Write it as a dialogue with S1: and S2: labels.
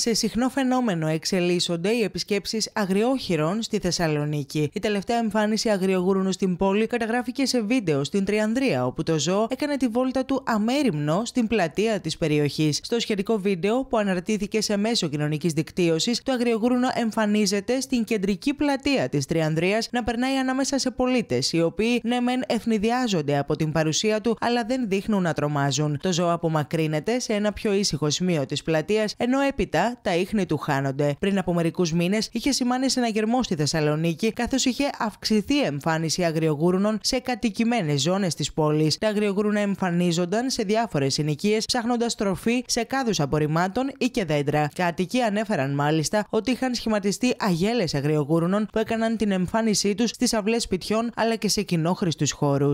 S1: Σε συχνό φαινόμενο εξελίσσονται οι επισκέψεις αγριόχειρων στη Θεσσαλονίκη. Η τελευταία εμφάνιση αγριογούρνου στην πόλη καταγράφηκε σε βίντεο στην Τριανδρία, όπου το ζώο έκανε τη βόλτα του αμέριμνο στην πλατεία της περιοχής. Στο σχετικό βίντεο που αναρτήθηκε σε μέσο κοινωνικής δικτύωσης, το αγριογούρουνο εμφανίζεται στην κεντρική πλατεία της Τριανδρίας να περνάει ανάμεσα σε πολίτες, οι οποίοι ναι μεν ευνηδιάζονται από την παρουσία του, αλλά δεν δείχνουν να τρομάζουν. Το ζώο απομακρύνεται σε ένα πιο ήσυχο σημείο της πλατείας, ενώ έπειτα τα ίχνη του χάνονται. Πριν από μερικούς μήνες είχε σημάνει συναγερμό στη Θεσσαλονίκη, καθώς είχε αυξηθεί η εμφάνιση αγριογούρνων σε κατοικημένες ζώνες της πόλης. Τα αγριογούρνα εμφανίζονταν σε διάφορες συνοικίες, ψάχνοντας τροφή σε κάδους απορριμμάτων ή και δέντρα. Κάτοικοι ανέφεραν μάλιστα ότι είχαν σχηματιστεί αγέλες αγριογούρνων που έκαναν την εμφάνισή τους στις αυλές σπιτιών αλλά και σε κοινόχρηστους χώρους.